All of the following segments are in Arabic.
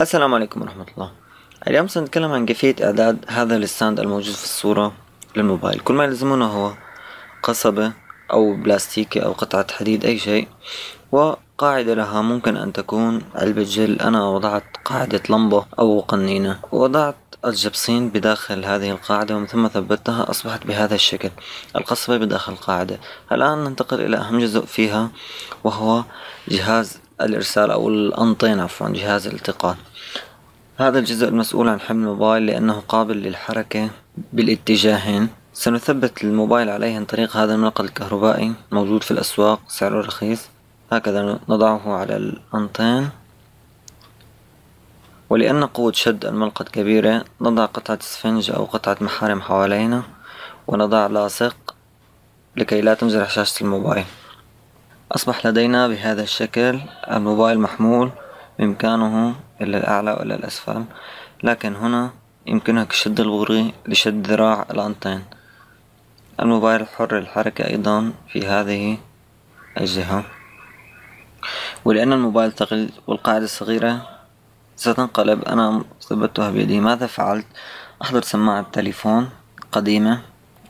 السلام عليكم ورحمة الله اليوم سنتكلم عن كيفية إعداد هذا الستاند الموجود في الصورة للموبايل كل ما يلزمنا هو قصبة أو بلاستيكة أو قطعة حديد أي شيء وقاعدة لها ممكن أن تكون علبة جل أنا وضعت قاعدة لمبة أو قنينة ووضعت الجبصين بداخل هذه القاعدة ومن ثم ثبتها أصبحت بهذا الشكل القصبة بداخل القاعدة الآن ننتقل إلى أهم جزء فيها وهو جهاز الإرسال أو الانطينة عفوا جهاز الالتقاط هذا الجزء المسؤول عن حمل الموبايل لأنه قابل للحركة بالاتجاهين سنثبت الموبايل عليه عن طريق هذا المنقل الكهربائي موجود في الأسواق سعره رخيص هكذا نضعه على الأنطين ولأن قوة شد الملقط كبيرة نضع قطعة اسفنج أو قطعة محارم حوالينا ونضع لاصق لكي لا تنزل شاشة الموبايل أصبح لدينا بهذا الشكل الموبايل محمول بإمكانه إلى الأعلى وإلى الأسفل لكن هنا يمكنك شد البغري لشد ذراع الأنتين الموبايل حر الحركة أيضا في هذه الجهة ولأن الموبايل ثقيل والقاعدة الصغيرة ستنقلب أنا ثبتها بيدي ماذا فعلت أحضر سماعة تليفون قديمة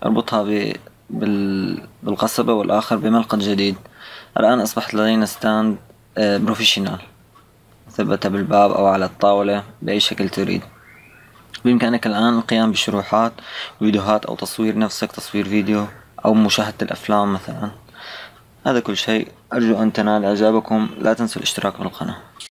أربطها بالقصبة والآخر بملقط جديد الآن أصبحت لدينا ستاند بروفيشنال ثبته بالباب أو على الطاولة بأي شكل تريد بإمكانك الآن القيام بشروحات فيديوهات أو تصوير نفسك تصوير فيديو أو مشاهدة الأفلام مثلا هذا كل شيء أرجو أن تنال إعجابكم لا تنسوا الاشتراك بالقناة